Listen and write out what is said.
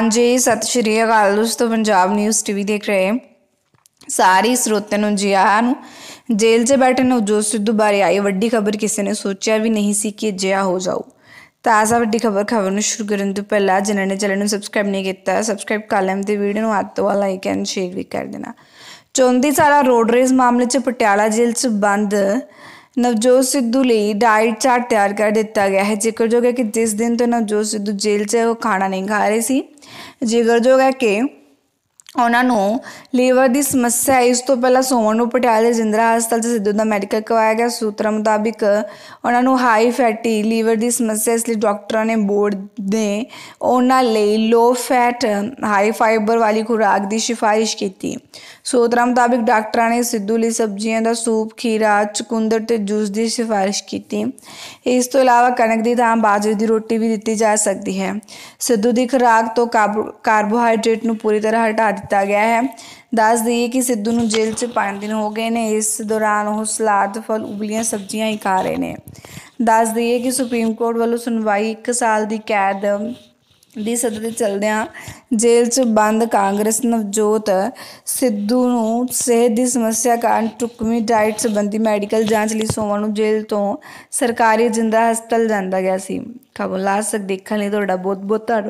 ਹਾਂਜੀ ਸਤਿ ਸ਼੍ਰੀ ਅਕਾਲ ਦੋਸਤੋ ਪੰਜਾਬ ਨਿਊਜ਼ ਟੀਵੀ ਦੇਖ ਰਹੇ ਸਾਰੇ ਸਰੋਤਿਆਂ ਨੂੰ ਜੀ ਆਇਆਂ ਨੂੰ ਜੇਲ੍ਹ 'ਚ ਬੈਠੇ ਨਵਜੋਤ ਸਿੱਧੂ ਬਾਰੇ ਆਈ ਵੱਡੀ ਖਬਰ ਕਿਸੇ ਨੇ ਸੋਚਿਆ ਵੀ ਨਹੀਂ ਸੀ ਕਿ ਜਿਆ ਹੋ ਜਾਊ ਤਾਜ਼ਾ ਵੱਡੀ ਖਬਰ ਖਬਰ ਨੂੰ ਸ਼ੁਰੂ ਕਰਨ ਤੋਂ ਪਹਿਲਾਂ ਜਿਨ੍ਹਾਂ ਨੇ ਚੈਨਲ ਨੂੰ ਸਬਸਕ੍ਰਾਈਬ ਨਹੀਂ ਕੀਤਾ ਸਬਸਕ੍ਰਾਈਬ ਕਰ ਲੈਣ ਤੇ ਵੀਡੀਓ ਨੂੰ ਹੱਥ ਤੋਂ ਲਾਈਕ ਐਂਡ ਸ਼ੇਅਰ ਵੀ ਕਰ ਦੇਣਾ ਚੌਂਦੀ ਸਾਲਾ ਰੋਡ ਰੇਸ ਮਾਮਲੇ 'ਚ ਪਟਿਆਲਾ ਜੇਲ੍ਹ 'ਚ ਬੰਦ ਨਵਜੋਤ ਸਿੱਧੂ ਲਈ ਡਾਈਟ ਚਾਰਟ ਤਿਆਰ ਕਰ ਦਿੱਤਾ ਗਿਆ ਹੈ ਜੇਕਰ ਹੈ ਕਿ ਜਿਸ ਦਿਨ ਤੋਂ ਨਵਜੋਤ ਸਿੱਧੂ ਜੇਲ੍ਹ 'ਚ ਉਹ ਖਾਣਾ ਨਹੀਂ ਖਾ ਰਹੇ ਸੀ ਜੇਕਰ ਜੋਗਾ ਕਿ ਉਹਨਾਂ ਨੂੰ ਲੀਵਰ ਦੀ ਸਮੱਸਿਆ ਇਸ ਤੋਂ ਪਹਿਲਾਂ ਸੋਮਨ ਨੂੰ ਪਟਿਆਲੇ ਜਿੰਦਰਾ ਹਸਪਤਾਲ ਤੇ ਸਿੱਧੂ ਦਾ ਮੈਡੀਕਲ ਕਰਵਾਇਆ ਗਿਆ ਸੂਤਰਾਂ ਮੁਤਾਬਿਕ ਉਹਨਾਂ ਨੂੰ ਹਾਈ ਫੈਟੀ ਲੀਵਰ ਦੀ ਸਮੱਸਿਆ ਇਸ ਲਈ ਡਾਕਟਰਾਂ ਨੇ ਬੋਰਡ ਦੇ ਉਹਨਾਂ ਲਈ ਲੋ ਫੈਟ ਹਾਈ ਫਾਈਬਰ ਵਾਲੀ ਖੁਰਾਕ ਦੀ ਸਿਫਾਰਿਸ਼ ਕੀਤੀ ਸੂਤਰਾਂ ਮੁਤਾਬਿਕ ਡਾਕਟਰਾਂ ਨੇ ਸਿੱਧੂ ਲਈ ਸਬਜ਼ੀਆਂ ਦਾ ਸੂਪ ਖੀਰਾ ਚੁਕੰਦਰ ਤੇ ਜੂਸ ਦੀ ਸਿਫਾਰਿਸ਼ ਕੀਤੀ ਇਸ ਤੋਂ ਇਲਾਵਾ ਕਣਕ ਦੀ ਥਾਂ ਬਾਜਰੇ ਦੀ ਰੋਟੀ ਵੀ ਦਿੱਤੀ ਜਾ ਸਕਦੀ ਹੈ ਸਿੱਧੂ ਦੀ ਖੁਰਾਕ ਤੋਂ ਕਾਰਬੋਹਾਈਡਰੇਟ ਨੂੰ ਪੂਰੀ ਤਰ੍ਹਾਂ ਹਟਾ ਦਿੱਤਾ ਗਿਆ ਹੈ ਦੱਸ ਦਈਏ ਕਿ ਸਿੱਧੂ ਨੂੰ ਜੇਲ੍ਹ 'ਚ 5 ਦਿਨ ਹੋ ਗਏ ਨੇ ਇਸ ਦੌਰਾਨ ਉਹ ਸਲਾਦ ਫਲ ਉਬਲੀਆਂ ਸਬਜ਼ੀਆਂ ਹੀ ਖਾ ਰਹੇ ਨੇ ਦੱਸ ਦਈਏ ਕਿ ਸੁਪਰੀਮ ਕੋਰਟ ਵੱਲੋਂ ਸੁਣਵਾਈ 1 ਸਾਲ ਦੀ ਕੈਦ ਦੀ ਸਜ਼ਾ ਦੇ ਚਲਦਿਆਂ ਜੇਲ੍ਹ 'ਚ ਬੰਦ ਕਾਂਗਰਸ ਨਵਜੋਤ ਸਿੱਧੂ ਨੂੰ ਸਿਹਤ ਦੀ ਸਮੱਸਿਆ ਕਾਰਨ ਟੁਕਮੀ ਡਾਈਟ ਸੰਬੰਧੀ ਮੈਡੀਕਲ ਜਾਂਚ ਲਈ ਸੋਮਵਾਰ ਨੂੰ ਜੇਲ੍ਹ ਤੋਂ ਸਰਕਾਰੀ ਜਿੰਦਾ ਹਸਪਤਾਲ ਜਾਂਦਾ ਗਿਆ ਸੀ ਖਬਰ ਲਾਸਕ ਦੇਖਣ ਲਈ ਤੁਹਾਡਾ ਬਹੁਤ ਬਹੁਤ ਧੰਨਵਾਦ